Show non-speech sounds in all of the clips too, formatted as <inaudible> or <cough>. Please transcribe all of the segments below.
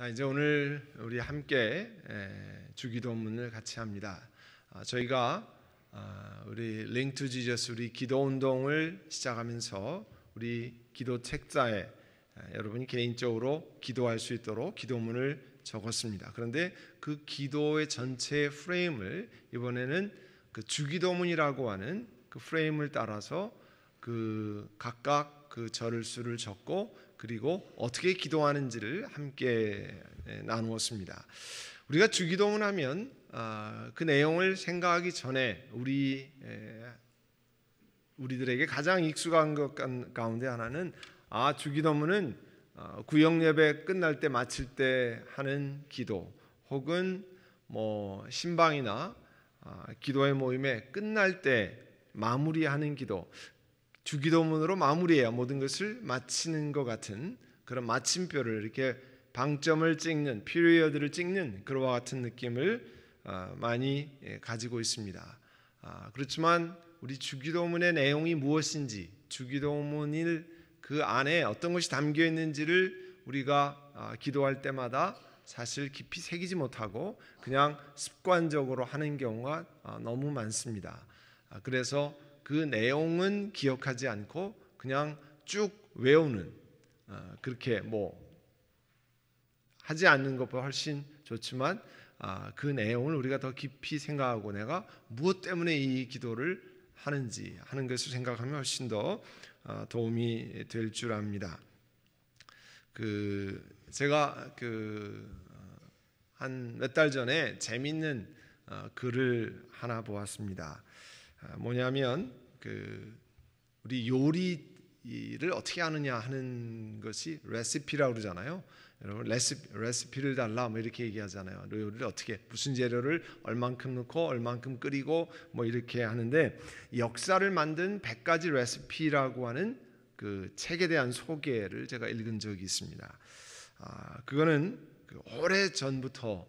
자 이제 오늘 우리 함께 주기도문을 같이 합니다. 아, 저희가 아, 우리 링투 지저스 우리 기도 운동을 시작하면서 우리 기도 책자에 여러분이 개인적으로 기도할 수 있도록 기도문을 적었습니다. 그런데 그 기도의 전체 프레임을 이번에는 그 주기도문이라고 하는 그 프레임을 따라서 그 각각 그 절을 수를 적고 그리고 어떻게 기도하는지를 함께 예, 나누었습니다. 우리가 주기도문 하면 아, 그 내용을 생각하기 전에 우리 예, 우리들에게 가장 익숙한 것 가운데 하나는 아 주기도문은 어, 구역 예배 끝날 때 마칠 때 하는 기도 혹은 뭐 신방이나 아, 기도의 모임에 끝날 때 마무리하는 기도 주기도문으로 마무리해야 모든 것을 마치는 것 같은 그런 마침표를 이렇게 방점을 찍는 피리어드를 찍는 그와 같은 느낌을 어, 많이 예, 가지고 있습니다. 아, 그렇지만 우리 주기도문의 내용이 무엇인지 주기도문일 그 안에 어떤 것이 담겨 있는지를 우리가 아, 기도할 때마다 사실 깊이 새기지 못하고 그냥 습관적으로 하는 경우가 아, 너무 많습니다. 그래서 그 내용은 기억하지 않고 그냥 쭉 외우는 아, 그렇게 뭐 하지 않는 것보다 훨씬 좋지만 아, 그 내용을 우리가 더 깊이 생각하고 내가 무엇 때문에 이 기도를 하는지 하는 것을 생각하면 훨씬 더 아, 도움이 될 줄 압니다. 그 제가 그한몇달 어, 전에 재밌는 어, 글을 하나 보았습니다. 아, 뭐냐면 그 우리 요리를 어떻게 하느냐 하는 것이 레시피라고 그러잖아요. 여러분 레시피, 레시피를 달라 뭐 이렇게 얘기하잖아요. 요리를 어떻게 무슨 재료를 얼만큼 넣고 얼만큼 끓이고 뭐 이렇게 하는데 역사를 만든 100가지 레시피라고 하는 그 책에 대한 소개를 제가 읽은 적이 있습니다. 아, 그거는 그 오래 전부터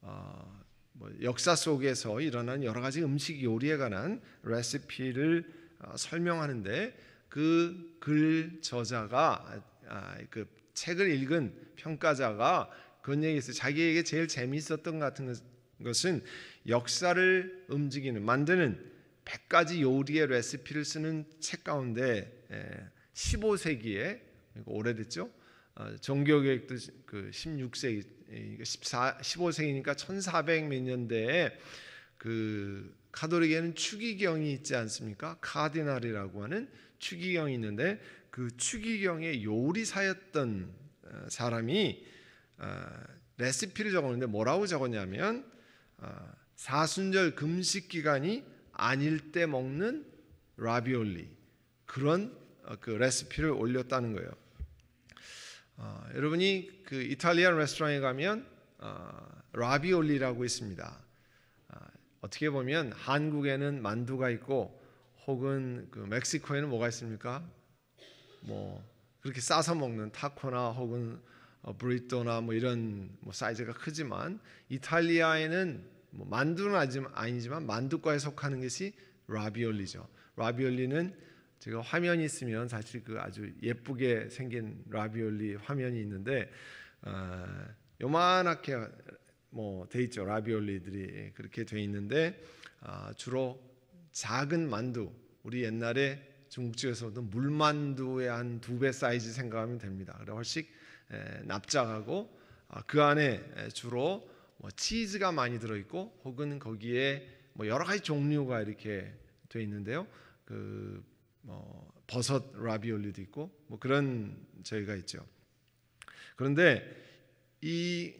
어, 뭐 역사 속에서 일어난 여러 가지 음식 요리에 관한 레시피를 어, 설명하는데 그 글 저자가 아, 그 책을 읽은 평가자가 그런 얘기했서 자기에게 제일 재미있었던 같은 것은 역사를 움직이는 만드는 100가지 요리의 레시피를 쓰는 책 가운데 15세기에 그러니까 오래됐죠. 어, 정교계획도 그 16세기, 14, 15세기니까 1400 몇 년대에 그 카톨릭에는 추기경이 있지 않습니까? 카디날이라고 하는 추기경이 있는데 그 추기경의 요리사였던 어, 사람이 어, 레시피를 적었는데 뭐라고 적었냐면 사순절 금식 기간이 아닐 때 먹는 라비올리 그런 그 레시피를 올렸다는 거예요. 어, 여러분이 그 이탈리안 레스토랑에 가면 어, 라비올리라고 있습니다. 어, 떻게 보면 한국에는 만두가 있고 혹은 그 멕시코에는 뭐가 있습니까? 뭐 그렇게 싸서 먹는 타코나 혹은 어, 브리또나 뭐 이런 뭐 사이즈가 크지만 이탈리아에는 뭐 만두는 아니지만 만두과에 속하는 것이 라비올리죠. 라비올리는 제가 화면이 있으면 사실 그 아주 예쁘게 생긴 라비올리 화면이 있는데 어, 요만하게 뭐돼 있죠 라비올리들이 그렇게 돼 있는데 어, 주로 작은 만두 우리 옛날에 중국 지에서도 물만두의 한 두 배 사이즈 생각하면 됩니다. 그래 훨씬 에, 납작하고 아, 그 안에 주로 뭐 치즈가 많이 들어 있고 혹은 거기에 뭐 여러 가지 종류가 이렇게 돼 있는데요. 그뭐 버섯 라비올리도 있고 뭐 그런 저희가 있죠. 그런데 이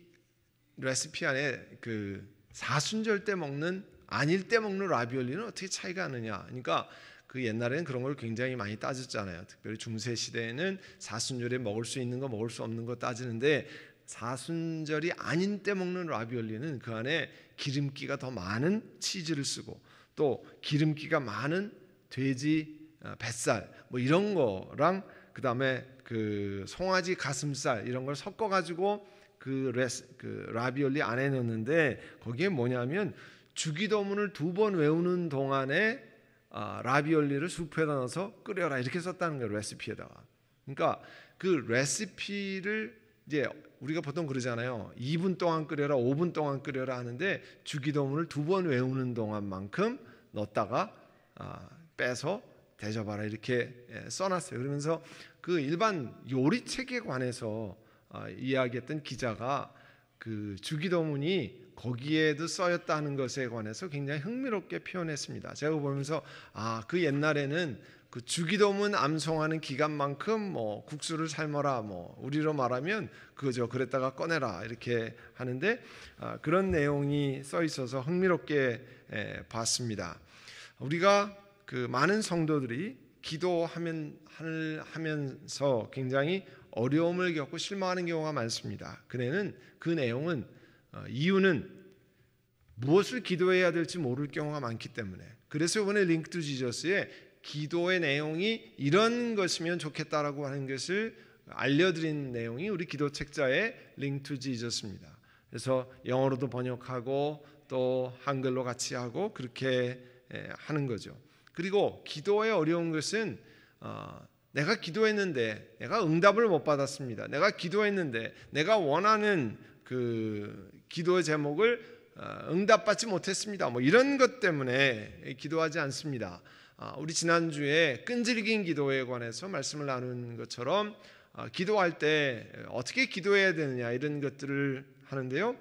레시피 안에 그 사순절 때 먹는 아닐 때 먹는 라비올리는 어떻게 차이가 나느냐? 그러니까 그 옛날에는 그런 걸 굉장히 많이 따졌잖아요. 특별히 중세 시대에는 사순절에 먹을 수 있는 거 먹을 수 없는 거 따지는데 사순절이 아닌 때 먹는 라비올리는 그 안에 기름기가 더 많은 치즈를 쓰고 또 기름기가 많은 돼지 어, 뱃살 뭐 이런 거랑 그다음에 그 송아지 가슴살 이런 걸 섞어 가지고 그, 레스, 그 라비올리 안에 넣는데 거기에 뭐냐면 주기도문을 두 번 외우는 동안에 아, 라비올리를 수프에다 넣어서 끓여라 이렇게 썼다는 거예요 레시피에다가. 그러니까 그 레시피를 이제 우리가 보통 그러잖아요. 2분 동안 끓여라, 5분 동안 끓여라 하는데 주기도문을 두 번 외우는 동안만큼 넣었다가 아, 빼서 대접하라 이렇게 예, 써놨어요. 그러면서 그 일반 요리책에 관해서 아, 이야기했던 기자가 그 주기도문이 거기에도 써였다 는 것에 관해서 굉장히 흥미롭게 표현했습니다. 제가 보면서 아 그 옛날에는 그 주기도문 암송하는 기간만큼 뭐 국수를 삶아라 뭐 우리로 말하면 그저 그랬다가 꺼내라 이렇게 하는데 아, 그런 내용이 써 있어서 흥미롭게 에, 예, 봤습니다. 우리가 그 많은 성도들이 기도하면 하면서 굉장히 어려움을 겪고 실망하는 경우가 많습니다. 그네는 그 내용은 어, 이유는 무엇을 기도해야 될지 모를 경우가 많기 때문에 그래서 이번에 링크 투 지저스에 기도의 내용이 이런 것이면 좋겠다라고 하는 것을 알려드린 내용이 우리 기도 책자의 링크 투 지저스입니다. 그래서 영어로도 번역하고 또 한글로 같이 하고 그렇게 하는 거죠. 그리고 기도의 어려운 것은 어, 내가 기도했는데 내가 응답을 못 받았습니다. 내가 기도했는데 내가 원하는 그 기도의 제목을 어, 응답받지 못했습니다. 뭐 이런 것 때문에 기도하지 않습니다. 아, 우리 지난주에 끈질긴 기도에 관해서 말씀을 나눈 것처럼 어, 기도할 때 어떻게 기도해야 되느냐 이런 것들을 하는데요.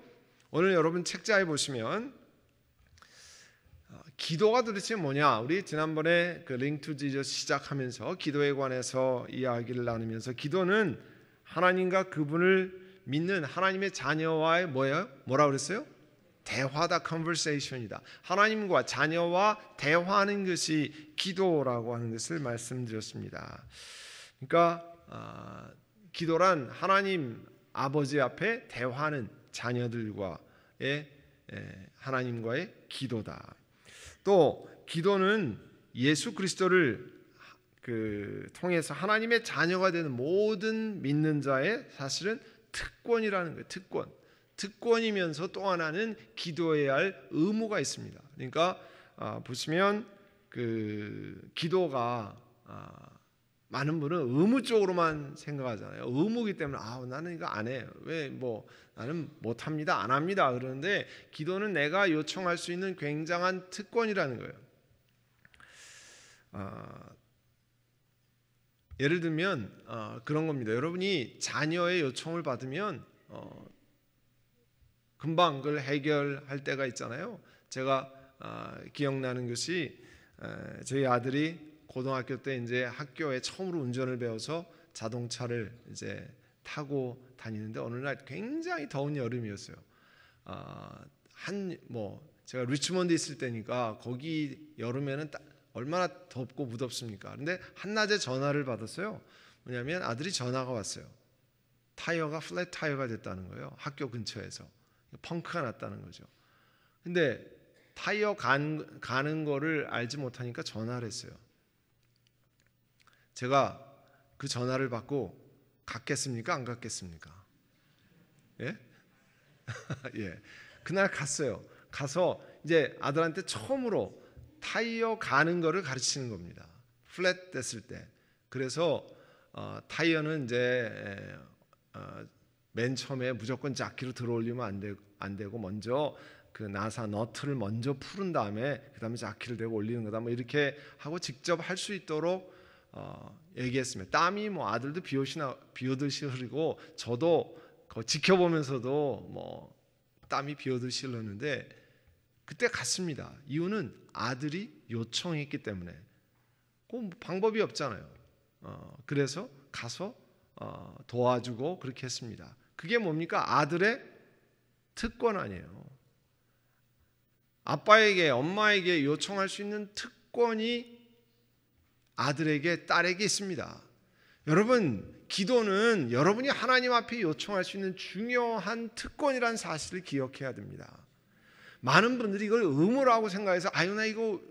오늘 여러분 책자에 보시면 기도가 도대체 뭐냐? 우리 지난번에 그 링투 지저 시작하면서 기도에 관해서 이야기를 나누면서 기도는 하나님과 그분을 믿는 하나님의 자녀와의 뭐예요? 뭐라 그랬어요? 대화다 컨버세이션이다. 하나님과 자녀와 대화하는 것이 기도라고 하는 것을 말씀드렸습니다. 그러니까 어, 기도란 하나님 아버지 앞에 대화하는 자녀들과의 에, 하나님과의 기도다. 또 기도는 예수 그리스도를 그 통해서 하나님의 자녀가 되는 모든 믿는 자의 사실은 특권이라는 거예요. 특권. 특권이면서 또 하나는 기도해야 할 의무가 있습니다. 그러니까 아, 보시면 그 기도가 아, 많은 분은 의무 쪽으로만 생각하잖아요. 의무기 때문에 아 나는 이거 안 해. 왜 뭐 나는 못 합니다. 안 합니다. 그러데 기도는 내가 요청할 수 있는 굉장한 특권이라는 거예요. 어, 예를 들면 어, 그런 겁니다. 여러분이 자녀의 요청을 받으면 어, 금방 그걸 해결할 때가 있잖아요. 제가 아, 기억나는 것이 저희 아들이 고등학교 때 이제 학교에 처음으로 운전을 배워서 자동차를 이제 타고 다니는데 어느 날 굉장히 더운 여름이었어요. 아, 한 뭐 제가 리치먼드 있을 때니까 거기 여름에는 따, 얼마나 덥고 무덥습니까? 근데 한낮에 전화를 받았어요. 뭐냐면 아들이 전화가 왔어요. 타이어가 플랫 타이어가 됐다는 거예요. 학교 근처에서 펑크가 났다는 거죠. 근데 타이어 간, 가는 거를 알지 못하니까 전화를 했어요. 제가 그 전화를 받고 갔겠습니까? 안 갔겠습니까? 예? <laughs> 예. 그날 갔어요. 가서 이제 아들한테 처음으로 타이어 가는 거를 가르치는 겁니다. 플랫 됐을 때. 그래서 어, 타이어는 이제 어, 맨 처음에 무조건 자키로 들어올리면 안, 되, 안 되고 먼저 그 나사 너트를 먼저 푸른 다음에 그다음에 자키를 대고 올리는 거다 뭐 이렇게 하고 직접 할 수 있도록 어, 얘기했습니다. 땀이 뭐 아들도 비오시나 비오듯이 흐르고 저도 지켜보면서도 뭐 땀이 비오듯이 흘렀는데 그때 갔습니다. 이유는 아들이 요청했기 때문에 그 방법이 없잖아요. 어, 그래서 가서 어, 도와주고 그렇게 했습니다. 그게 뭡니까 아들의 특권 아니에요. 아빠에게 엄마에게 요청할 수 있는 특권이 아들에게 딸에게 있습니다. 여러분 기도는 여러분이 하나님 앞에 요청할 수 있는 중요한 특권이란 사실을 기억해야 됩니다. 많은 분들이 이걸 의무라고 생각해서 아유 나 이거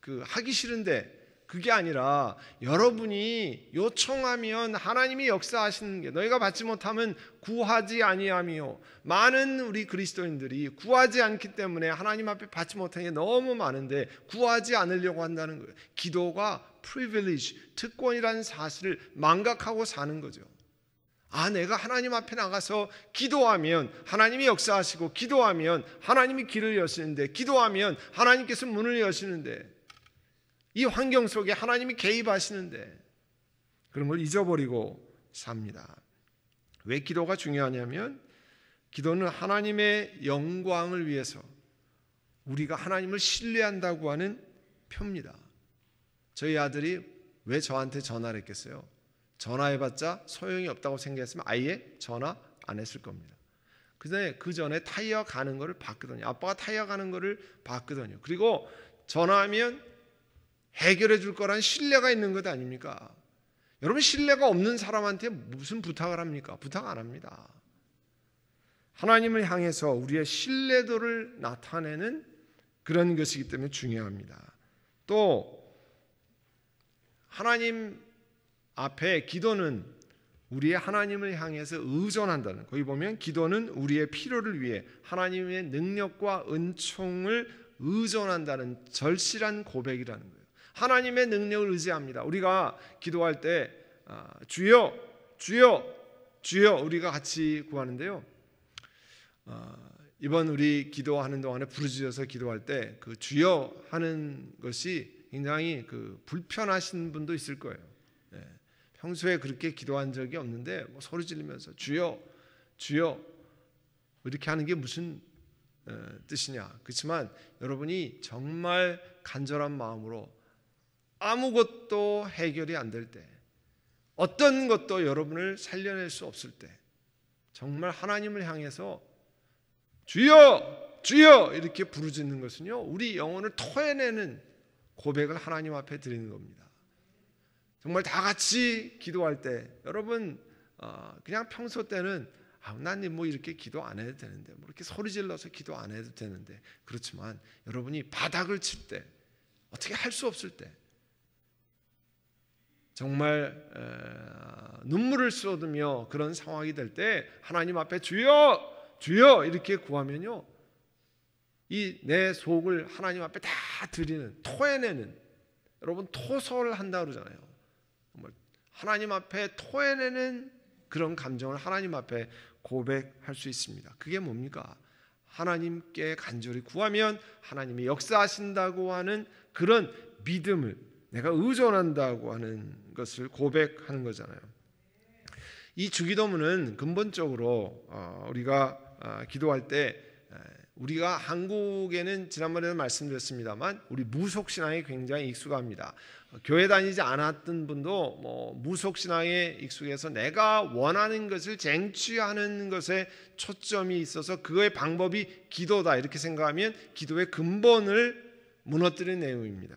그 하기 싫은데 그게 아니라 여러분이 요청하면 하나님이 역사하시는 게 너희가 받지 못하면 구하지 아니하며 많은 우리 그리스도인들이 구하지 않기 때문에 하나님 앞에 받지 못하는 게 너무 많은데 구하지 않으려고 한다는 거예요. 기도가 privilege, 특권이라는 사실을 망각하고 사는 거죠. 아, 내가 하나님 앞에 나가서 기도하면 하나님이 역사하시고 기도하면 하나님이 길을 여시는데 기도하면 하나님께서 문을 여시는데 이 환경 속에 하나님이 개입하시는데 그런 걸 잊어버리고 삽니다. 왜 기도가 중요하냐면 기도는 하나님의 영광을 위해서 우리가 하나님을 신뢰한다고 하는 표입니다. 저희 아들이 왜 저한테 전화를 했겠어요? 전화해봤자 소용이 없다고 생각했으면 아예 전화 안 했을 겁니다. 근데 그 전에 타이어 가는 거를 봤거든요. 아빠가 타이어 가는 거를 봤거든요. 그리고 전화하면 해결해 줄 거란 신뢰가 있는 것 아닙니까? 여러분 신뢰가 없는 사람한테 무슨 부탁을 합니까? 부탁 안 합니다. 하나님을 향해서 우리의 신뢰도를 나타내는 그런 것이기 때문에 중요합니다. 또 하나님 앞에 기도는 우리의 하나님을 향해서 의존한다는 거기 보면 기도는 우리의 필요를 위해 하나님의 능력과 은총을 의존한다는 절실한 고백이라는 거예요. 하나님의 능력을 의지합니다. 우리가 기도할 때 아, 주여 주여 주여 우리가 같이 구하는데요. 아, 이번 우리 기도하는 동안에 부르짖어서 기도할 때 그 주여 하는 것이 굉장히 그 불편하신 분도 있을 거예요. 예, 평소에 그렇게 기도한 적이 없는데 뭐 소리 지르면서 주여, 주여 뭐 이렇게 하는 게 무슨 예, 뜻이냐? 그렇지만 여러분이 정말 간절한 마음으로 아무것도 해결이 안 될 때, 어떤 것도 여러분을 살려낼 수 없을 때, 정말 하나님을 향해서 주여, 주여 이렇게 부르짖는 것은요, 우리 영혼을 토해내는 고백을 하나님 앞에 드리는 겁니다. 정말 다 같이 기도할 때 여러분 어, 그냥 평소 때는 아, 난뭐 이렇게 기도 안 해도 되는데 뭐 이렇게 소리 질러서 기도 안 해도 되는데 그렇지만 여러분이 바닥을 칠 때 어떻게 할 수 없을 때 정말 눈물을 쏟으며 그런 상황이 될 때 하나님 앞에 주여 주여 이렇게 구하면요 이내 속을 하나님 앞에 다 드리는 토해내는 여러분 토설을 한다 그러잖아요. 하나님 앞에 토해내는 그런 감정을 하나님 앞에 고백할 수 있습니다. 그게 뭡니까? 하나님께 간절히 구하면 하나님이 역사하신다고 하는 그런 믿음을 내가 의존한다고 하는 것을 고백하는 거잖아요. 이 주기도문은 근본적으로 어, 우리가 어, 기도할 때 우리가 한국에는 지난번에도 말씀드렸습니다만 우리 무속 신앙이 굉장히 익숙합니다. 교회 다니지 않았던 분도 뭐 무속 신앙에 익숙해서 내가 원하는 것을 쟁취하는 것에 초점이 있어서 그의 방법이 기도다 이렇게 생각하면 기도의 근본을 무너뜨리는 내용입니다.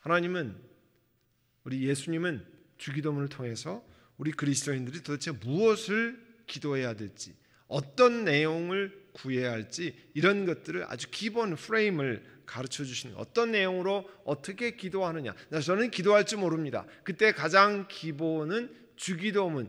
하나님은 우리 예수님은 주기도문을 통해서 우리 그리스도인들이 도대체 무엇을 기도해야 될지 어떤 내용을 구해야 할지 이런 것들을 아주 기본 프레임을 가르쳐 주시는 어떤 내용으로 어떻게 기도하느냐. 저는 기도할 줄 모릅니다. 그때 가장 기본은 주기도문.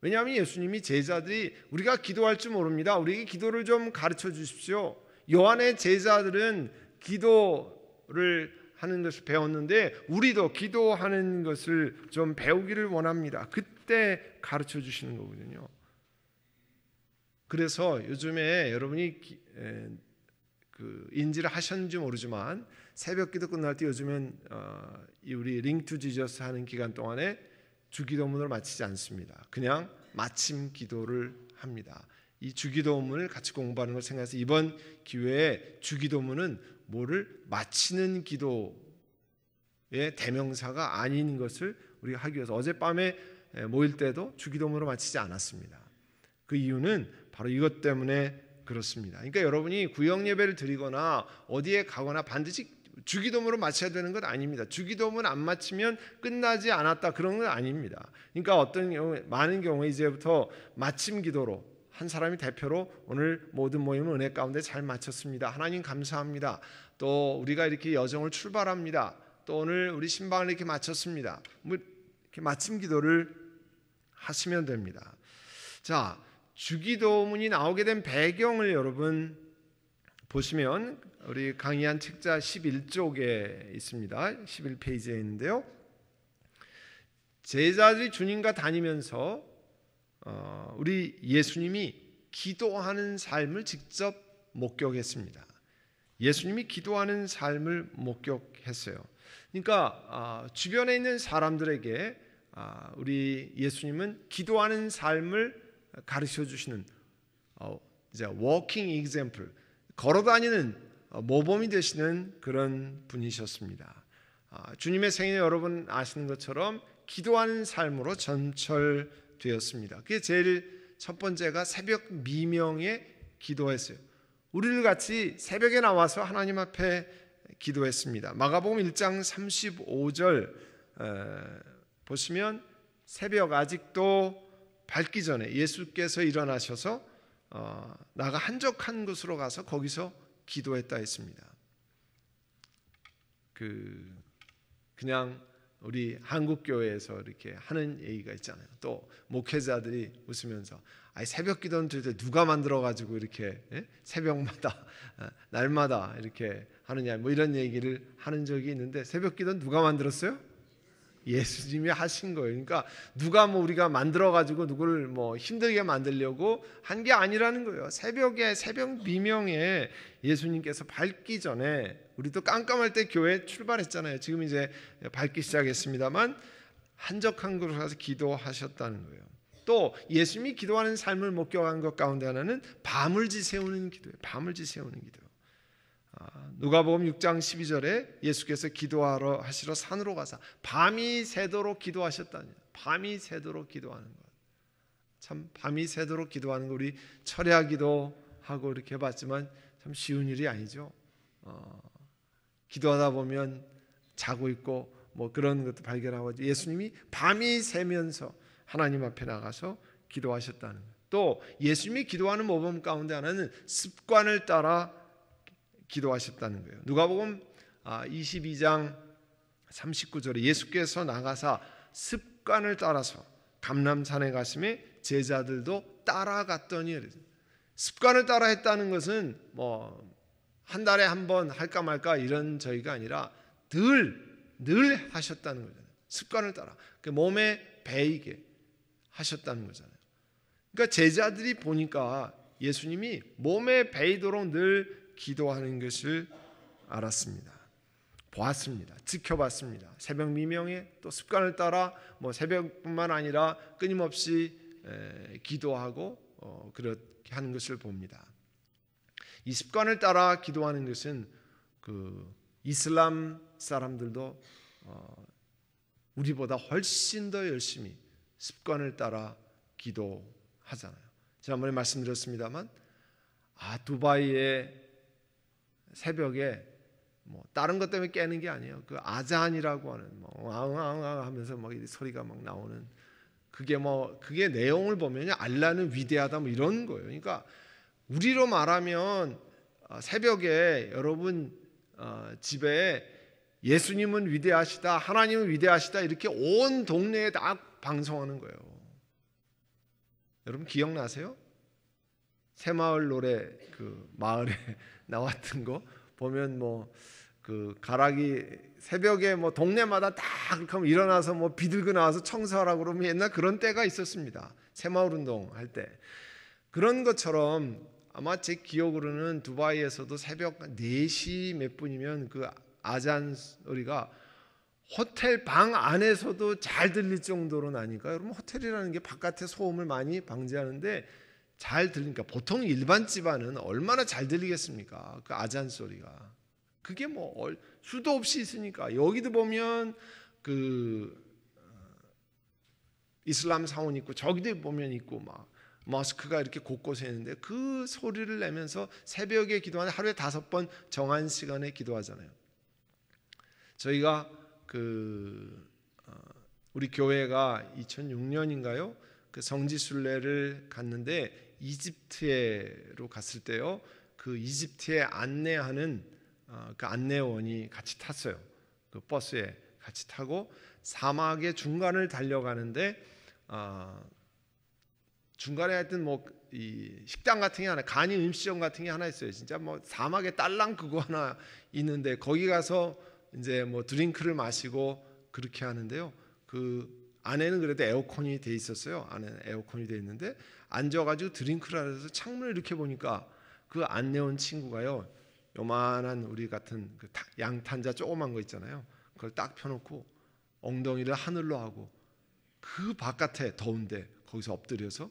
왜냐하면 예수님이 제자들이 우리가 기도할 줄 모릅니다. 우리에게 기도를 좀 가르쳐 주십시오. 요한의 제자들은 기도를 하는 것을 배웠는데 우리도 기도하는 것을 좀 배우기를 원합니다. 그때 가르쳐 주시는 거거든요. 그래서 요즘에 여러분이 그 인지를 하셨는지 모르지만 새벽 기도 끝날 때요즘엔 어, 우리 링투 지저스 하는 기간 동안에 주기도문을 마치지 않습니다. 그냥 마침 기도를 합니다. 이 주기도문을 같이 공부하는 걸 생각해서 이번 기회에 주기도문은 뭐를 마치는 기도의 대명사가 아닌 것을 우리가 하기 위해서 어젯밤에 모일 때도 주기도문으로 마치지 않았습니다. 그 이유는 바로 이것 때문에 그렇습니다. 그러니까 여러분이 구역 예배를 드리거나 어디에 가거나 반드시 주기도문으로 마쳐야 되는 건 아닙니다. 주기도문 안 마치면 끝나지 않았다 그런 건 아닙니다. 그러니까 어떤 경우 많은 경우에 이제부터 마침 기도로 한 사람이 대표로 오늘 모든 모임 은혜 가운데 잘 마쳤습니다. 하나님 감사합니다. 또 우리가 이렇게 여정을 출발합니다. 또 오늘 우리 신방을 이렇게 마쳤습니다. 뭐 이렇게 마침 기도를 하시면 됩니다. 자, 주기도문이 나오게 된 배경을 여러분 보시면 우리 강의한 책자 11쪽에 있습니다. 11페이지에 있는데요. 제자들이 주님과 다니면서 어, 우리 예수님이 기도하는 삶을 직접 목격했습니다. 예수님이 기도하는 삶을 목격했어요. 그러니까 아, 주변에 있는 사람들에게 아, 우리 예수님은 기도하는 삶을 가르쳐 주시는 어, 이제 워킹 이그젬플 걸어다니는 어, 모범이 되시는 그런 분이셨습니다. 아, 주님의 생애 여러분 아시는 것처럼 기도하는 삶으로 전철되었습니다. 그게 제일 첫 번째가 새벽 미명에 기도했어요. 우리를 같이 새벽에 나와서 하나님 앞에 기도했습니다. 마가복음 1장 35절 보시면 새벽 아직도 밝기 전에 예수께서 일어나셔서 어, 나가 한적한 곳으로 가서 거기서 기도했다 했습니다. 그 그냥 우리 한국 교회에서 이렇게 하는 얘기가 있잖아요. 또 목회자들이 웃으면서 아 새벽 기도는 도대체 누가 만들어 가지고 이렇게 예? 새벽마다 어, 날마다 이렇게 하느냐 뭐 이런 얘기를 하는 적이 있는데 새벽 기도는 누가 만들었어요? 예수님이 하신 거예요. 그러니까 누가 뭐 우리가 만들어 가지고 누구를 뭐 힘들게 만들려고 한 게 아니라는 거예요. 새벽에 새벽 미명에 예수님께서 밝기 전에 우리도 깜깜할 때 교회 출발했잖아요. 지금 이제 밝기 시작했습니다만 한적한 곳에 가서 기도하셨다는 거예요. 또 예수님이 기도하는 삶을 목격한 것 가운데 하나는 밤을 지새우는 기도예요. 밤을 지새우는 기도. 아, 누가복음 6장 12절에 예수께서 기도하러 하시러 산으로 가사 밤이 새도록 기도하셨다니 밤이 새도록 기도하는 것. 참 밤이 새도록 기도하는 거 우리 철야기도 하고 이렇게 해봤지만 참 쉬운 일이 아니죠. 어, 기도하다 보면 자고 있고 뭐 그런 것도 발견하고 예수님이 밤이 새면서 하나님 앞에 나가서 기도하셨다는 것. 또 예수님이 기도하는 모범 가운데 하나는 습관을 따라 기도하셨다는 거예요. 누가복음 22장 아, 39절에 예수께서 나가사 습관을 따라서 감람산에 가심에 제자들도 따라갔더니 습관을 따라 했다는 것은 뭐 한 달에 한 번 할까 말까 이런 저희가 아니라 늘 늘 하셨다는 거잖아요. 습관을 따라 그 몸에 배이게 하셨다는 거잖아요. 그러니까 제자들이 보니까 예수님이 몸에 배이도록 늘 기도하는 것을 알았습니다. 보았습니다. 지켜봤습니다. 새벽 미명에 또 습관을 따라 뭐 새벽뿐만 아니라 끊임없이 기도하고 어, 그렇게 하는 것을 봅니다. 이 습관을 따라 기도하는 것은 그 이슬람 사람들도 어, 우리보다 훨씬 더 열심히 습관을 따라 기도하잖아요. 지난번에 말씀드렸습니다만 아 두바이에 새벽에 뭐 다른 것 때문에 깨는 게 아니에요. 그 아잔이라고 하는 뭐 앙앙앙 하면서 막 소리가 막 나오는 그게 뭐 그게 내용을 보면 알라는 위대하다 뭐 이런 거예요. 그러니까 우리로 말하면 어, 새벽에 여러분 어, 집에 예수님은 위대하시다, 하나님은 위대하시다 이렇게 온 동네에 다 방송하는 거예요. 여러분 기억나세요? 새마을 노래 그 마을에 나왔던 거 보면 뭐 그 가락이 새벽에 뭐 동네마다 다그 일어나서 뭐 비들고 나와서 청소하라고 그러면 옛날 그런 때가 있었습니다. 새마을 운동 할 때. 그런 것처럼 아마 제 기억으로는 두바이에서도 새벽 4시 몇 분이면 그 아잔 소리가 호텔 방 안에서도 잘 들릴 정도로나니까 여러분 호텔이라는 게 바깥의 소음을 많이 방지하는데 잘 들리니까 보통 일반 집안은 얼마나 잘 들리겠습니까? 그 아잔 소리가 그게 뭐 수도 없이 있으니까 여기도 보면 그 어, 이슬람 사원 있고 저기도 보면 있고 막 머스크가 이렇게 곳곳에 있는데 그 소리를 내면서 새벽에 기도하는 하루에 다섯 번 정한 시간에 기도하잖아요. 저희가 그 어, 우리 교회가 2006년인가요? 그 성지순례를 갔는데 이집트로 갔을 때요. 그 이집트에 안내하는 아, 그 안내원이 같이 탔어요. 그 버스에 같이 타고 사막의 중간을 달려가는데 아, 중간에 하여튼 뭐이 식당 같은 게 하나, 간이 음식점 같은 게 하나 있어요. 진짜 뭐 사막에 딸랑 그거 하나 있는데 거기 가서 이제 뭐 드링크를 마시고 그렇게 하는데요. 그 안에는 그래도 에어컨이 돼 있었어요. 안에 에어컨이 돼 있는데 앉아가지고 드링크를 하면서 창문을 이렇게 보니까 그 안내원 친구가요 요만한 우리 같은 그 양탄자 조그만 거 있잖아요 그걸 딱 펴놓고 엉덩이를 하늘로 하고 그 바깥에 더운데 거기서 엎드려서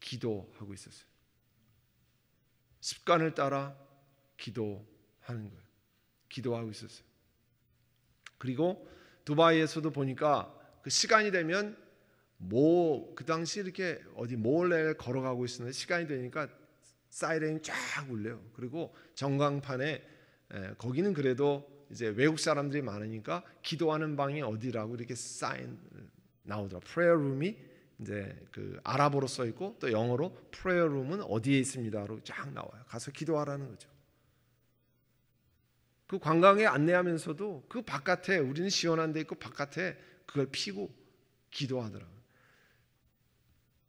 기도하고 있었어요 습관을 따라 기도하는 거예요 기도하고 있었어요 그리고 두바이에서도 보니까 그 시간이 되면 모그 뭐, 당시 이렇게 어디 몰래 걸어가고 있었는데 시간이 되니까 사이렌이 쫙 울려요. 그리고 전광판에 에, 거기는 그래도 이제 외국 사람들이 많으니까 기도하는 방이 어디라고 이렇게 사인 나오더라. 프레어 룸이 이제 그 아랍어로 써 있고 또 영어로 프레어 룸은 어디에 있습니다로 쫙 나와요. 가서 기도하라는 거죠. 그 관광에 안내하면서도 그 바깥에 우리는 시원한 데 있고 바깥에 그걸 피고 기도하더라.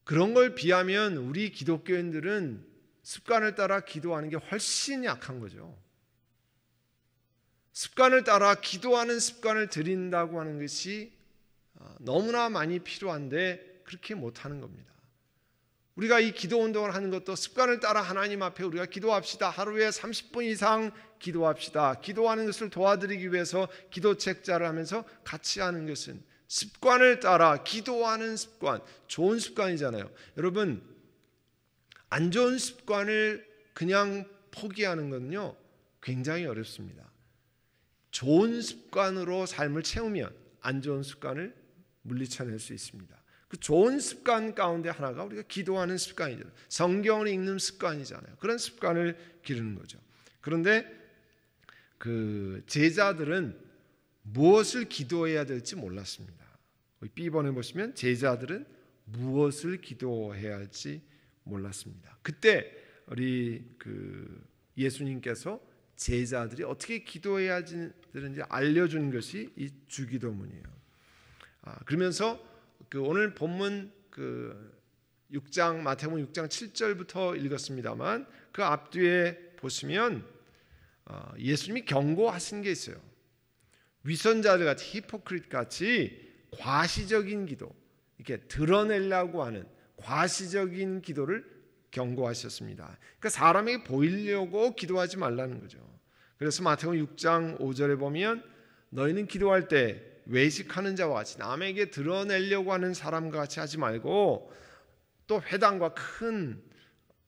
그런 걸 비하면 우리 기독교인들은 습관을 따라 기도하는 게 훨씬 약한 거죠. 습관을 따라 기도하는 습관을 드린다고 하는 것이 어, 너무나 많이 필요한데 그렇게 못하는 겁니다. 우리가 이 기도 운동을 하는 것도 습관을 따라 하나님 앞에 우리가 기도합시다. 하루에 30분 이상 기도합시다. 기도하는 것을 도와드리기 위해서 기도책자를 하면서 같이 하는 것은 습관을 따라 기도하는 습관, 좋은 습관이잖아요. 여러분, 안 좋은 습관을 그냥 포기하는 건요, 굉장히 어렵습니다. 좋은 습관으로 삶을 채우면 안 좋은 습관을 물리쳐낼 수 있습니다. 그 좋은 습관 가운데 하나가 우리가 기도하는 습관이죠 성경을 읽는 습관이잖아요. 그런 습관을 기르는 거죠. 그런데 그 제자들은 무엇을 기도해야 될지 몰랐습니다. B번에 보시면 제자들은 무엇을 기도해야 할지 몰랐습니다. 그때 우리 그 예수님께서 제자들이 어떻게 기도해야 되지 알려주는 것이 이 주기도문이에요. 아, 그러면서 그 오늘 본문 그 6장 마태복음 6장 7절부터 읽었습니다만 그 앞뒤에 보시면 아, 예수님이 경고하신 게 있어요. 위선자들 같이 히포크릿 같이 과시적인 기도, 이렇게 드러내려고 하는 과시적인 기도를 경고하셨습니다. 그러니까 사람에 보이려고 기도하지 말라는 거죠. 그래서 마태복음 6장 5절에 보면 너희는 기도할 때 외식하는 자와 같이 남에게 드러내려고 하는 사람과 같이 하지 말고 또 회당과 큰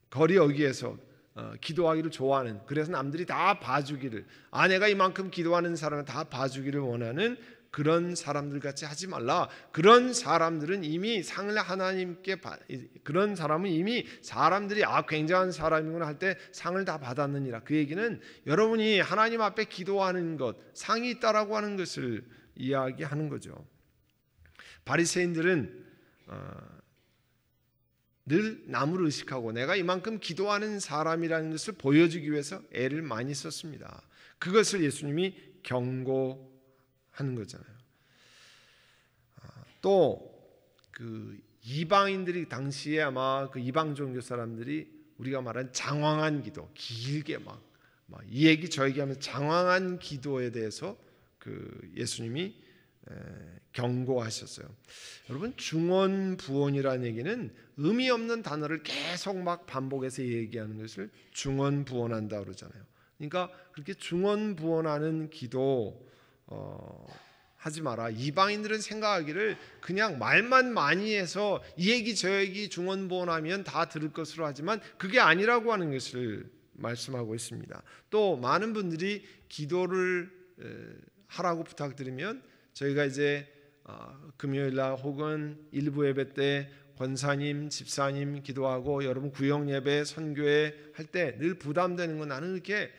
거리 여기에서 어, 기도하기를 좋아하는 그래서 남들이 다 봐주기를 아내가 이만큼 기도하는 사람을 다 봐주기를 원하는 그런 사람들 같이 하지 말라. 그런 사람들은 이미 상을 하나님께 받, 그런 사람은 이미 사람들이 아 굉장한 사람이구나 할 때 상을 다 받았느니라. 그 얘기는 여러분이 하나님 앞에 기도하는 것, 상이 있다라고 하는 것을 이야기하는 거죠. 바리새인들은 어, 늘 남을 의식하고 내가 이만큼 기도하는 사람이라는 것을 보여주기 위해서 애를 많이 썼습니다. 그것을 예수님이 경고 하는 거잖아요. 아, 또그 이방인들이 당시에 아마 그 이방 종교 사람들이 우리가 말한 장황한 기도, 길게 막 이 얘기 저얘기하면 장황한 기도에 대해서 그 예수님이 경고하셨어요. 여러분 중원 부원이라는 얘기는 의미 없는 단어를 계속 막 반복해서 얘기하는 것을 중원 부원한다 그러잖아요. 그러니까 그렇게 중원 부원하는 기도 어, 하지 마라. 이방인들은 생각하기를 그냥 말만 많이 해서 이 얘기 저 얘기 중언부언하면 다 들을 것으로 하지만 그게 아니라고 하는 것을 말씀하고 있습니다. 또 많은 분들이 기도를 하라고 부탁드리면 저희가 이제 아, 금요일 날 혹은 일부 예배 때 권사님, 집사님 기도하고 여러분 구역 예배, 선교회 할 때 늘 부담되는 건 나는 이렇게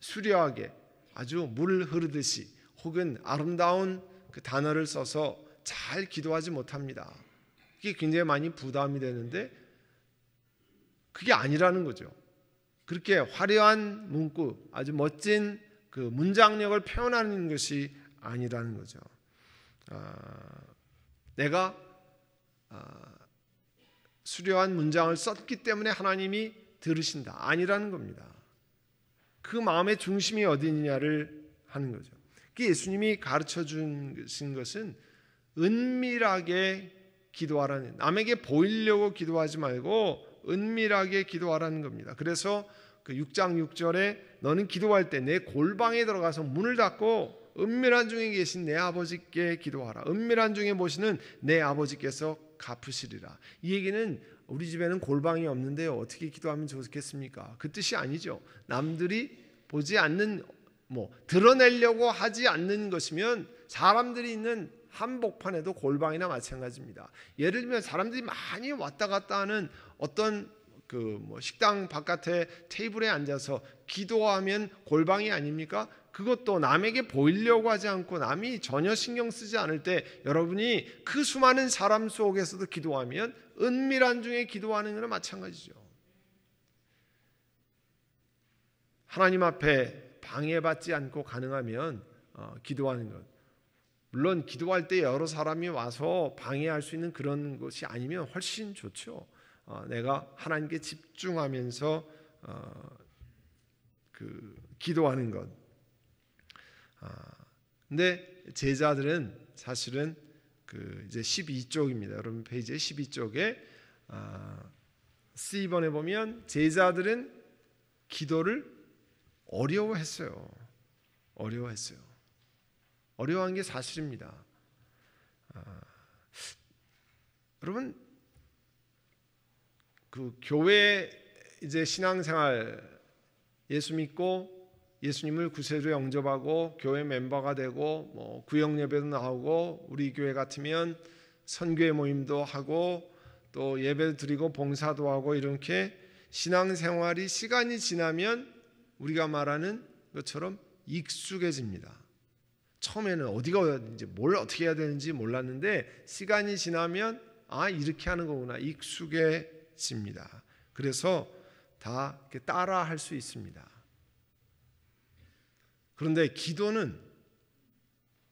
수려하게 아주 물 흐르듯이 혹은 아름다운 그 단어를 써서 잘 기도하지 못합니다. 이게 굉장히 많이 부담이 되는데 그게 아니라는 거죠. 그렇게 화려한 문구, 아주 멋진 그 문장력을 표현하는 것이 아니라는 거죠. 아, 내가 아, 수려한 문장을 썼기 때문에 하나님이 들으신다. 아니라는 겁니다. 그 마음의 중심이 어디냐를 하는 거죠. 예수님이 가르쳐 주신 것은 은밀하게 기도하라는 남에게 보이려고 기도하지 말고 은밀하게 기도하라는 겁니다. 그래서 그 6장 6절에 너는 기도할 때 내 골방에 들어가서 문을 닫고 은밀한 중에 계신 내 아버지께 기도하라. 은밀한 중에 보시는 내 아버지께서 갚으시리라. 이 얘기는 우리 집에는 골방이 없는데요. 어떻게 기도하면 좋겠습니까? 그 뜻이 아니죠. 남들이 보지 않는 뭐 드러내려고 하지 않는 것이면 사람들이 있는 한복판에도 골방이나 마찬가지입니다. 예를 들면 사람들이 많이 왔다 갔다 하는 어떤 그 뭐 식당 바깥에 테이블에 앉아서 기도하면 골방이 아닙니까? 그것도 남에게 보이려고 하지 않고 남이 전혀 신경 쓰지 않을 때 여러분이 그 수많은 사람 속에서도 기도하면 은밀한 중에 기도하는 거나 마찬가지죠. 하나님 앞에 방해받지 않고 가능하면 어, 기도하는 것. 물론 기도할 때 여러 사람이 와서 방해할 수 있는 그런 것이 아니면 훨씬 좋죠. 어, 내가 하나님께 집중하면서 어, 그 기도하는 것. 아, 근데 제자들은 사실은 그 이제 12쪽입니다. 여러분 페이지 12쪽에 아, C번에 보면 제자들은 기도를 어려워했어요. 어려워했어요. 어려워한 게 사실입니다. 아, 여러분 그 교회 이제 신앙생활 예수 믿고 예수님을 구세주로 영접하고 교회 멤버가 되고 뭐 구역 예배도 나오고 우리 교회 같으면 선교의 모임도 하고 또 예배 드리고 봉사도 하고 이렇게 신앙생활이 시간이 지나면 우리가 말하는 것처럼 익숙해집니다. 처음에는 어디가 이제 뭘 어떻게 해야 되는지 몰랐는데 시간이 지나면 아 이렇게 하는 거구나 익숙해집니다. 그래서 다 따라 할 수 있습니다. 그런데 기도는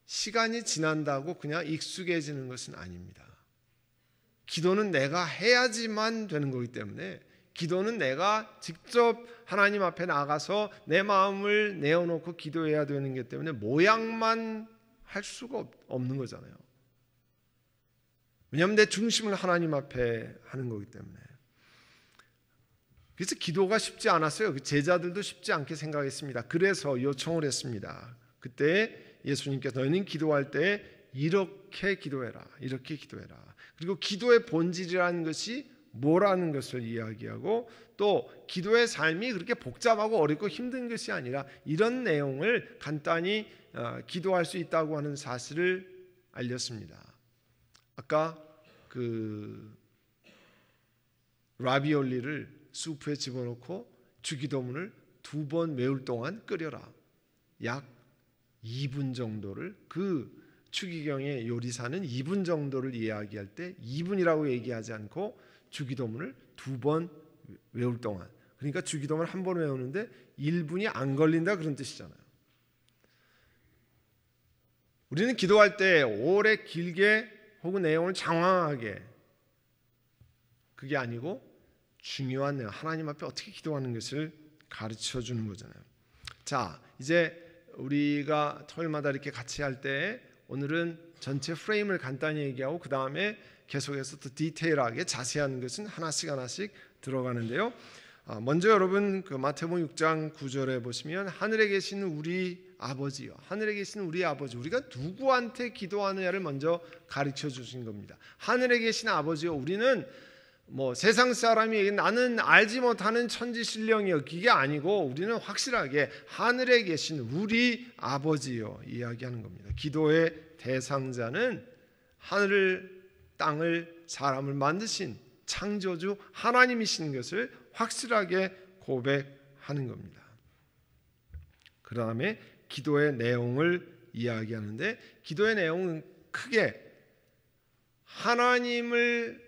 시간이 지난다고 그냥 익숙해지는 것은 아닙니다. 기도는 내가 해야지만 되는 거기 때문에 기도는 내가 직접 하나님 앞에 나가서 내 마음을 내어놓고 기도해야 되는 게 때문에 모양만 할 수가 없는 거잖아요. 왜냐하면 내 중심을 하나님 앞에 하는 거기 때문에. 그래서 기도가 쉽지 않았어요. 그 제자들도 쉽지 않게 생각했습니다. 그래서 요청을 했습니다. 그때 예수님께서 너희는 기도할 때 이렇게 기도해라. 이렇게 기도해라. 그리고 기도의 본질이라는 것이 뭐라는 것을 이야기하고 또 기도의 삶이 그렇게 복잡하고 어렵고 힘든 것이 아니라 이런 내용을 간단히 어, 기도할 수 있다고 하는 사실을 알렸습니다. 아까 그 라비올리를 수프에 집어넣고 주기도문을 두번 매울 동안 끓여라. 약 2분 정도를 그 추기경의 요리사는 2분 정도를 이야기할 때 2분이라고 얘기하지 않고 주기도문을 두 번 외울 동안 그러니까 주기도문 을한 번 외우는데 1분이 안 걸린다 그런 뜻이잖아요. 우리는 기도할 때 오래 길게 혹은 내용을 장황하게 그게 아니고 중요한 내용, 하나님 앞에 어떻게 기도하는 것을 가르쳐 주는 거잖아요. 자, 이제 우리가 토요일마다 이렇게 같이 할 때 오늘은 전체 프레임을 간단히 얘기하고 그 다음에 계속해서 또 디테일하게 자세한 것은 하나씩 하나씩 들어가는데요. 아, 먼저 여러분 그 마태복음 6장 9절에 보시면 하늘에 계신 우리 아버지요. 하늘에 계신 우리 아버지. 우리가 누구한테 기도하느냐를 먼저 가르쳐 주신 겁니다. 하늘에 계신 아버지요. 우리는 뭐 세상 사람이 나는 알지 못하는 천지 신령이여 이게 아니고 우리는 확실하게 하늘에 계신 우리 아버지요 이야기하는 겁니다. 기도의 대상자는 하늘을 땅을 사람을 만드신 창조주 하나님이신 것을 확실하게 고백하는 겁니다. 그 다음에 기도의 내용을 이야기하는데 기도의 내용은 크게 하나님을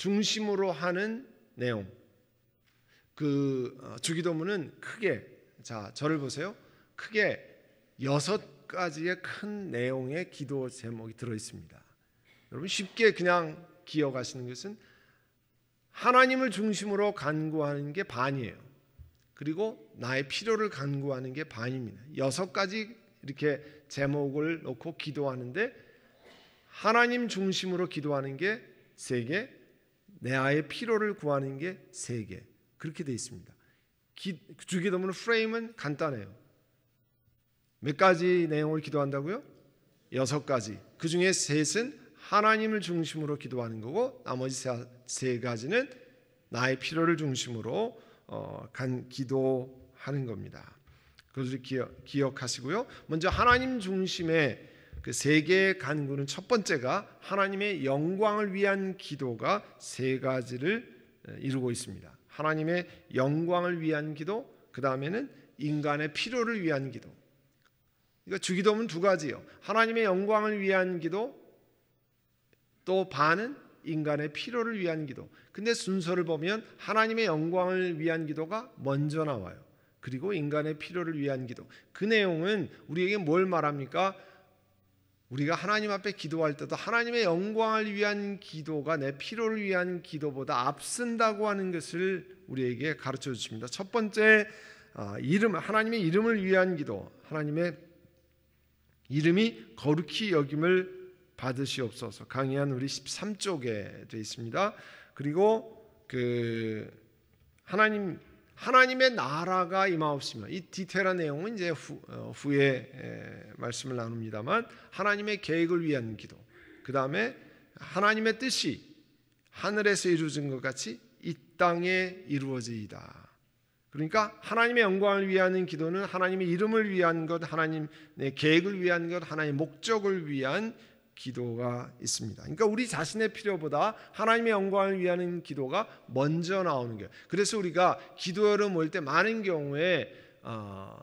중심으로 하는 내용. 그 어, 주기도문은 크게 자 저를 보세요. 크게 여섯 가지의 큰 내용의 기도 제목이 들어 있습니다. 여러분 쉽게 그냥 기억하시는 것은 하나님을 중심으로 간구하는 게 반이에요. 그리고 나의 필요를 간구하는 게 반입니다. 여섯 가지 이렇게 제목을 놓고 기도하는데 하나님 중심으로 기도하는 게 세 개, 내 아의 피로를 구하는 게 세 개. 그렇게 돼 있습니다. 주기도문 프레임은 간단해요. 몇 가지 내용을 기도한다고요? 여섯 가지. 그 중에 셋은 하나님을 중심으로 기도하는 거고 나머지 세 가지는 나의 필요를 중심으로 어, 간 기도하는 겁니다. 그것을 기억, 하시고요 먼저 하나님 중심의 그세 개의 간구는 첫 번째가 하나님의 영광을 위한 기도가 세 가지를 이루고 있습니다. 하나님의 영광을 위한 기도, 그 다음에는 인간의 필요를 위한 기도. 그러 주기도문 두 가지요. 하나님의 영광을 위한 기도, 또 반은 인간의 필요를 위한 기도. 근데 순서를 보면 하나님의 영광을 위한 기도가 먼저 나와요. 그리고 인간의 필요를 위한 기도. 그 내용은 우리에게 뭘 말합니까? 우리가 하나님 앞에 기도할 때도 하나님의 영광을 위한 기도가 내피로를 위한 기도보다 앞선다고 하는 것을 우리에게 가르쳐 주십니다. 첫 번째 아, 이름 하나님의 이름을 위한 기도 하나님의 이름이 거룩히 여김을 받으시옵소서 강의한 우리 13쪽에 되 있습니다. 그리고 그 하나님 하나님의 나라가 임하옵시며 이 디테일한 내용은 이제 후, 어, 후에 에, 말씀을 나눕니다만 하나님의 계획을 위한 기도 그 다음에 하나님의 뜻이 하늘에서 이루어진 것 같이 이 땅에 이루어지이다. 그러니까 하나님의 영광을 위하는 기도는 하나님의 이름을 위한 것, 하나님의 계획을 위한 것, 하나님의 목적을 위한 기도가 있습니다. 그러니까 우리 자신의 필요보다 하나님의 영광을 위하는 기도가 먼저 나오는 거예요. 그래서 우리가 기도를 모일 때 많은 경우에 어,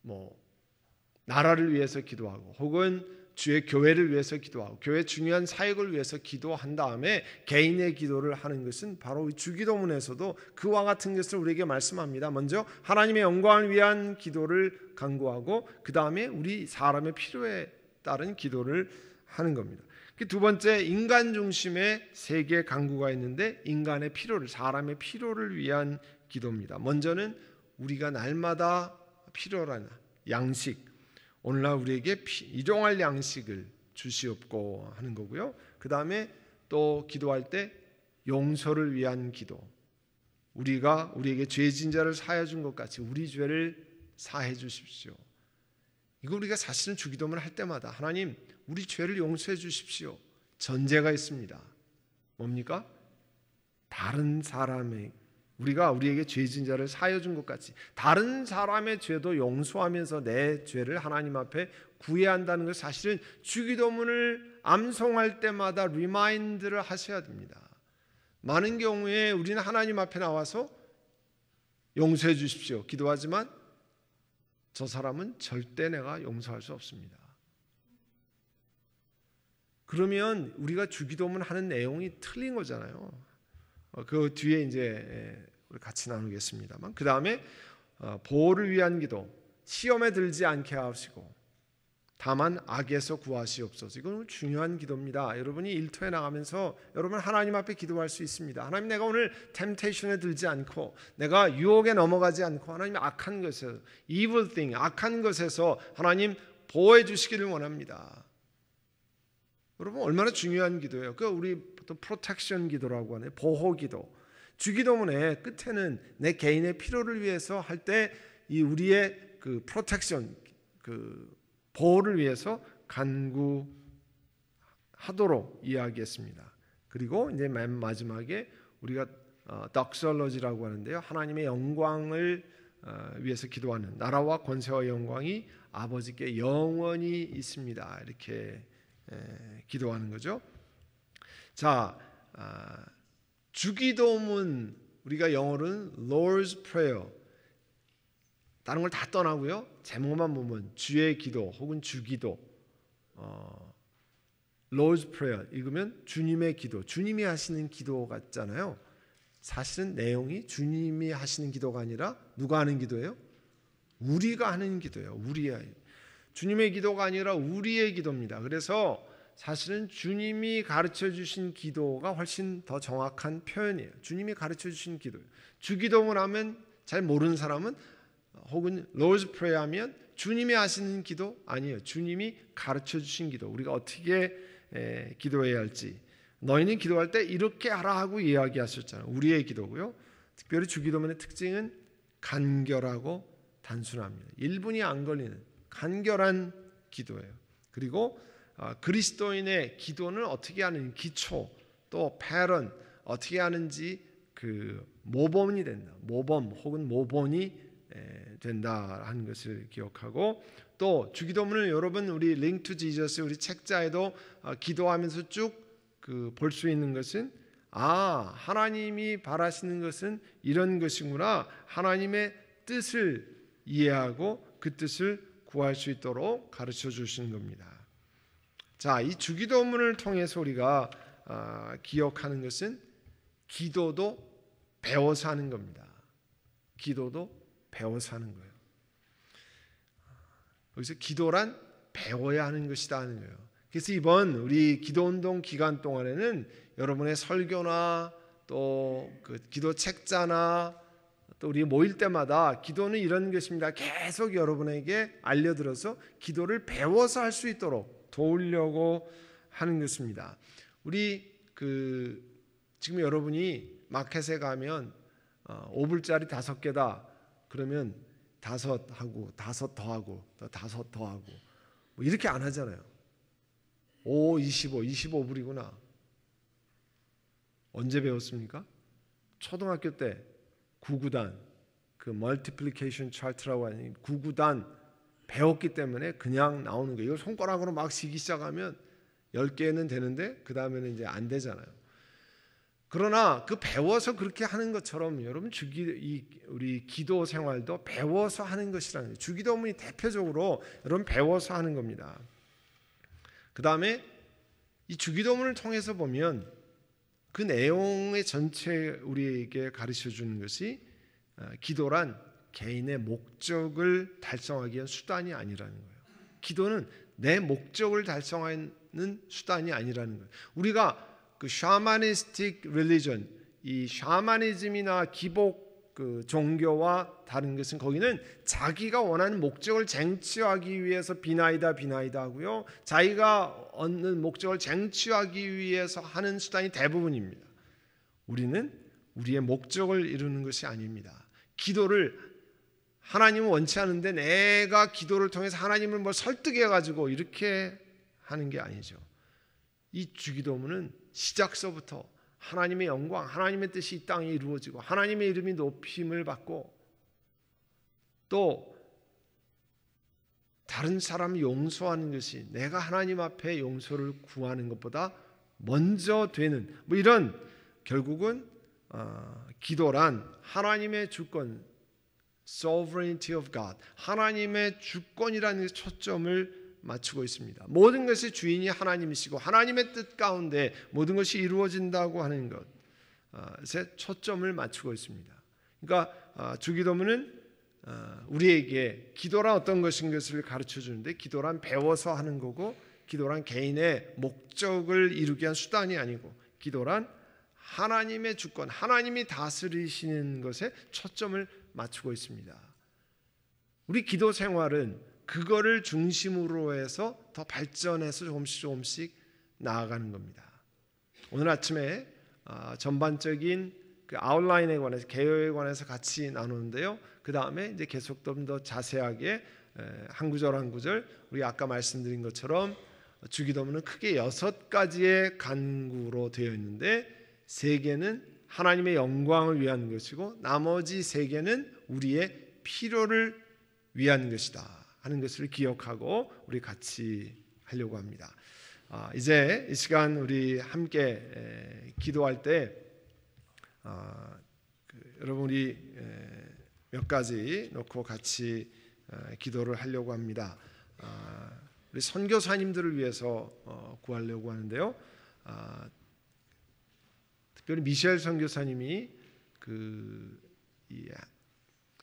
뭐 나라를 위해서 기도하고 혹은 주의 교회를 위해서 기도하고 교회 중요한 사역을 위해서 기도한 다음에 개인의 기도를 하는 것은 바로 주기도문에서도 그와 같은 것을 우리에게 말씀합니다. 먼저 하나님의 영광을 위한 기도를 강구하고 그 다음에 우리 사람의 필요에 따른 기도를 하는 겁니다. 그 두 번째 인간 중심의 세계 강구가 있는데 인간의 필요를 사람의 필요를 위한 기도입니다. 먼저는 우리가 날마다 필요한 양식 오늘날 우리에게 일용할 양식을 주시옵고 하는 거고요. 그 다음에 또 기도할 때 용서를 위한 기도 우리가 우리에게 죄진 자를 사해 준 것 같이 우리 죄를 사해 주십시오. 이거 우리가 사실은 주기도문을 할 때마다 하나님 우리 죄를 용서해 주십시오. 전제가 있습니다. 뭡니까? 다른 사람의 우리가 우리에게 죄진 자를 사여 준것 같이 다른 사람의 죄도 용서하면서 내 죄를 하나님 앞에 구해야 한다는 것 사실은 주기도문을 암송할 때마다 리마인드를 하셔야 됩니다. 많은 경우에 우리는 하나님 앞에 나와서 용서해 주십시오. 기도하지만 저 사람은 절대 내가 용서할 수 없습니다. 그러면 우리가 주기도문 하는 내용이 틀린 거잖아요. 어, 그 뒤에 이제 예, 같이 나누겠습니다만 그 다음에 어, 보호를 위한 기도, 시험에 들지 않게 하시고 다만 악에서 구하시옵소서. 이건 중요한 기도입니다. 여러분이 일터에 나가면서 여러분 하나님 앞에 기도할 수 있습니다. 하나님 내가 오늘 템테이션에 들지 않고 내가 유혹에 넘어가지 않고 하나님 악한 것에서 evil thing 악한 것에서 하나님 보호해 주시기를 원합니다. 여러분 얼마나 중요한 기도예요. 그 우리 보통 프로텍션 기도라고 하는 보호 기도. 주기도문의 끝에는 내 개인의 필요를 위해서 할 때 이 우리의 그 프로텍션 그 보호를 위해서 간구하도록 이야기했습니다. 그리고 이제 맨 마지막에 우리가 덕설러지라고 어, 하는데요. 하나님의 영광을 어, 위해서 기도하는 나라와 권세와 영광이 아버지께 영원히 있습니다. 이렇게 기도하는 거죠. 자, 아, 주기도문 우리가 영어로는 Lord's Prayer. 다른 걸 다 떠나고요. 제목만 보면 주의 기도 혹은 주기도. 어, Lord's Prayer 읽으면 주님의 기도, 주님이 하시는 기도 같잖아요. 사실은 내용이 주님이 하시는 기도가 아니라 누가 하는 기도예요? 우리가 하는 기도예요. 우리의 주님의 기도가 아니라 우리의 기도입니다. 그래서 사실은 주님이 가르쳐 주신 기도가 훨씬 더 정확한 표현이에요. 주님이 가르쳐 주신 기도 주기도문 하면 잘 모르는 사람은 혹은 로즈 프레이 하면 주님이 하시는 기도 아니에요. 주님이 가르쳐 주신 기도. 우리가 어떻게 에, 기도해야 할지. 너희는 기도할 때 이렇게 하라 하고 이야기하셨잖아요. 우리의 기도고요. 특별히 주기도문의 특징은 간결하고 단순합니다. 1분이 안 걸리는 간결한 기도예요. 그리고 아, 그리스도인의 기도는 어떻게 하는 기초 또 패런 어떻게 하는지 그 모범이 된다. 모범 혹은 모본이 된다 하는 것을 기억하고 또 주기도문을 여러분 우리 링투 지저스 우리 책자에도 아, 기도하면서 쭉 그 볼 수 있는 것은 아 하나님이 바라시는 것은 이런 것이구나 하나님의 뜻을 이해하고 그 뜻을 구할 수 있도록 가르쳐 주시는 겁니다. 자, 이 주기도문을 통해서 우리가 아, 기억하는 것은 기도도 배워서 하는 겁니다. 기도도 배워서 하는 거예요. 여기서 기도란 배워야 하는 것이다 하는 거예요. 그래서 이번 우리 기도운동 기간 동안에는 여러분의 설교나 또 그 기도 책자나 또 우리 모일 때마다 기도는 이런 것입니다. 계속 여러분에게 알려드려서 기도를 배워서 할 수 있도록 도우려고 하는 것입니다. 우리 그 지금 여러분이 마켓에 가면 5불짜리 어, 다섯 개다 그러면 다섯 하고 다섯 더하고 또 다섯 더하고 뭐 이렇게 안 하잖아요. 5, 25, 25불이구나. 언제 배웠습니까? 초등학교 때 구구단 그 멀티플리케이션 차트라고 하는 구구단 배웠기 때문에 그냥 나오는 거예요. 이걸 손가락으로 막쓰기 시작하면 10개는 되는데 그 다음에는 이제 안 되잖아요. 그러나 그 배워서 그렇게 하는 것처럼 여러분 주기 이 우리 기도 생활도 배워서 하는 것이라는 주기도문이 대표적으로 여러분 배워서 하는 겁니다. 그 다음에 이 주기도문을 통해서 보면 그 내용의 전체 우리에게 가르쳐 주는 것이 어, 기도란 개인의 목적을 달성하기 위한 수단이 아니라는 거예요. 기도는 내 목적을 달성하는 수단이 아니라는 거예요. 우리가 그 샤머니스틱 릴리전 이 샤머니즘이나 기복 그 종교와 다른 것은 거기는 자기가 원하는 목적을 쟁취하기 위해서 비나이다 비나이다 하고요. 자기가 얻는 목적을 쟁취하기 위해서 하는 수단이 대부분입니다. 우리는 우리의 목적을 이루는 것이 아닙니다. 기도를 하나님은 원치 않은데 내가 기도를 통해서 하나님을 뭘 설득해 가지고 이렇게 하는 게 아니죠. 이 주기도문은 시작서부터 하나님의 영광, 하나님의 뜻이 이 땅에 이루어지고 하나님의 이름이 높임을 받고 또 다른 사람 용서하는 것이 내가 하나님 앞에 용서를 구하는 것보다 먼저 되는 뭐 이런 결국은 어, 기도란 하나님의 주권 sovereignty of God 하나님의 주권이라는 초점을 맞추고 있습니다. 모든 것의 주인이 하나님이시고 하나님의 뜻 가운데 모든 것이 이루어진다고 하는 것에 어, 초점을 맞추고 있습니다. 그러니까 어, 주기도문은 어, 우리에게 기도란 어떤 것인 것을 가르쳐 주는데 기도란 배워서 하는 거고 기도란 개인의 목적을 이루기 위한 수단이 아니고 기도란 하나님의 주권, 하나님이 다스리시는 것에 초점을 맞추고 있습니다. 우리 기도 생활은 그거를 중심으로 해서 더 발전해서 조금씩 조금씩 나아가는 겁니다. 오늘 아침에 어, 전반적인 그 아웃라인에 관해서 개요에 관해서 같이 나누는데요. 그 다음에 이제 계속 좀 더 자세하게 한 구절 한 구절 우리 아까 말씀드린 것처럼 주기도문은 크게 여섯 가지의 간구로 되어 있는데 세 개는 하나님의 영광을 위한 것이고 나머지 세 개는 우리의 필요를 위한 것이다 하는 것을 기억하고 우리 같이 하려고 합니다. 아, 이제 이 시간 우리 함께 기도할 때 아, 그, 여러분 이몇 가지 놓고 같이 아, 기도를 하려고 합니다. 아, 우리 선교사님들을 위해서 어, 구하려고 하는데요. 특별히 미셸 선교사님이 그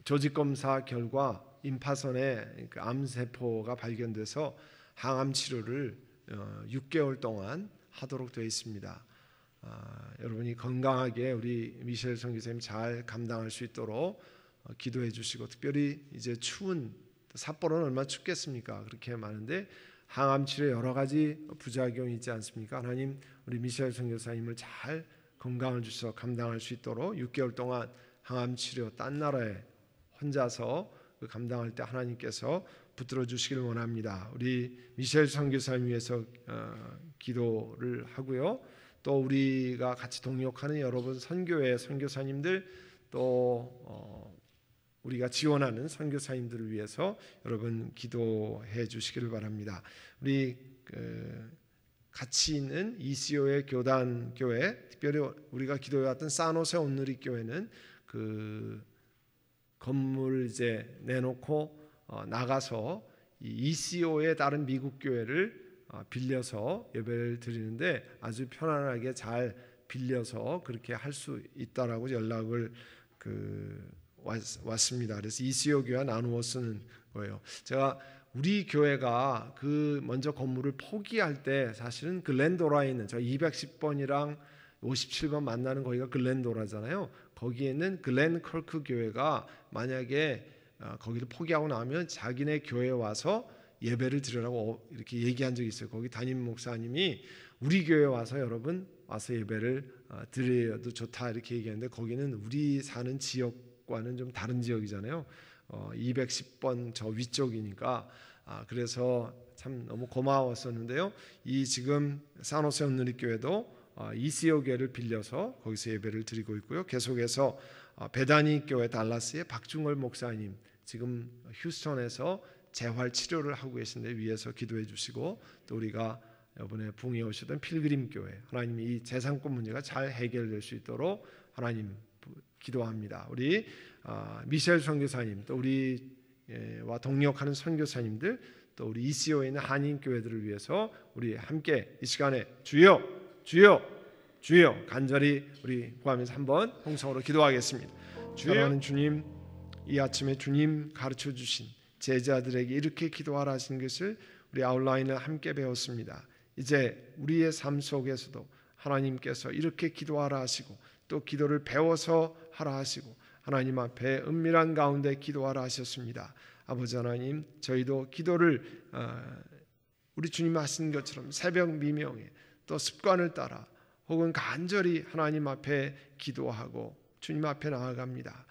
조직 검사 결과 임파선에 그 암세포가 발견돼서 항암 치료를 6개월 어, 동안 하도록 되어 있습니다. 아, 여러분이 건강하게 우리 미셸 선교사님 잘 감당할 수 있도록 어, 기도해 주시고 특별히 이제 추운 삿포로는 얼마나 춥겠습니까? 그렇게 많은데 항암 치료 여러 가지 부작용이 있지 않습니까? 하나님 우리 미셸 선교사님을 잘 건강을 주셔 감당할 수 있도록 6개월 동안 항암 치료 딴 나라에 혼자서 그 감당할 때 하나님께서 붙들어 주시길 원합니다. 우리 미셸 선교사님 위해서 어, 기도를 하고요. 또 우리가 같이 동역하는 여러분 선교회 선교사님들 또 어, 우리가 지원하는 선교사님들을 위해서 여러분 기도해 주시기를 바랍니다. 우리 그 같이 있는 이시오의 교단 교회, 특별히 우리가 기도해 왔던 사노세 온누리 교회는 그 건물 이제 내놓고 어, 나가서 이시오에 다른 미국 교회를 어, 빌려서 예배를 드리는데 아주 편안하게 잘 빌려서 그렇게 할 수 있다라고 연락을 그 왔, 습니다 그래서 이스요 교와 나누어 쓰는 거예요. 제가 우리 교회가 그 먼저 건물을 포기할 때 사실은 글렌도라에 는저 210번이랑 57번 만나는 거기가 글렌도라잖아요. 거기에는 글렌 컬크 교회가 만약에 어, 거기를 포기하고 나면 자기네 교회 와서 예배를 드리라고 어, 이렇게 얘기한 적이 있어요. 거기 담임 목사님이 우리 교회 와서 여러분 와서 예배를 어, 드려도 좋다 이렇게 얘기하는데 거기는 우리 사는 지역과는 좀 다른 지역이잖아요. 어, 210번 저 위쪽이니까 아, 그래서 참 너무 고마웠었는데요. 이 지금 산호세 온누리교회도 어, 이시오 교회를 빌려서 거기서 예배를 드리고 있고요. 계속해서 어, 베다니 교회 달라스의 박중월 목사님 지금 휴스턴에서 재활 치료를 하고 계신데 위에서 기도해 주시고 또 우리가 이번에 붕이 오셨던 필그림 교회 하나님 이 재산권 문제가 잘 해결될 수 있도록 하나님 기도합니다. 우리 아, 미셸 선교사님 또 우리와 예, 동력하는 선교사님들 또 우리 ECO에 있는 한인 교회들을 위해서 우리 함께 이 시간에 주여 주여 주여 간절히 우리 구하면서 한번 홍성으로 기도하겠습니다. 주여 하는 주님 이 아침에 주님 가르쳐 주신 제자들에게 이렇게 기도하라 하신 것을 우리 아웃라인을 함께 배웠습니다. 이제 우리의 삶 속에서도 하나님께서 이렇게 기도하라 하시고 또 기도를 배워서 하라 하시고 하나님 앞에 은밀한 가운데 기도하라 하셨습니다. 아버지 하나님, 저희도 기도를 어, 우리 주님 하신 것처럼 새벽 미명에 또 습관을 따라 혹은 간절히 하나님 앞에 기도하고 주님 앞에 나아갑니다.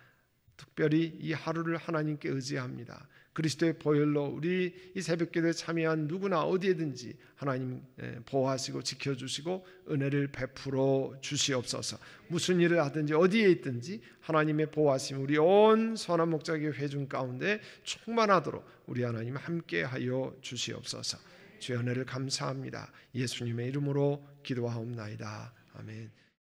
특별히 이 하루를 하나님께 의지합니다. 그리스도의 보혈로 우리 이 새벽 기도에 참여한 누구나 어디에든지 하나님 예, 보호하시고 지켜주시고 은혜를 베풀어 주시옵소서. 무슨 일을 하든지 어디에 있든지 하나님의 보호하심 우리 온 선한 목자의 회중 가운데 충만하도록 우리 하나님 함께하여 주시옵소서. 주 은혜를 감사합니다. 예수님의 이름으로 기도하옵나이다. 아멘.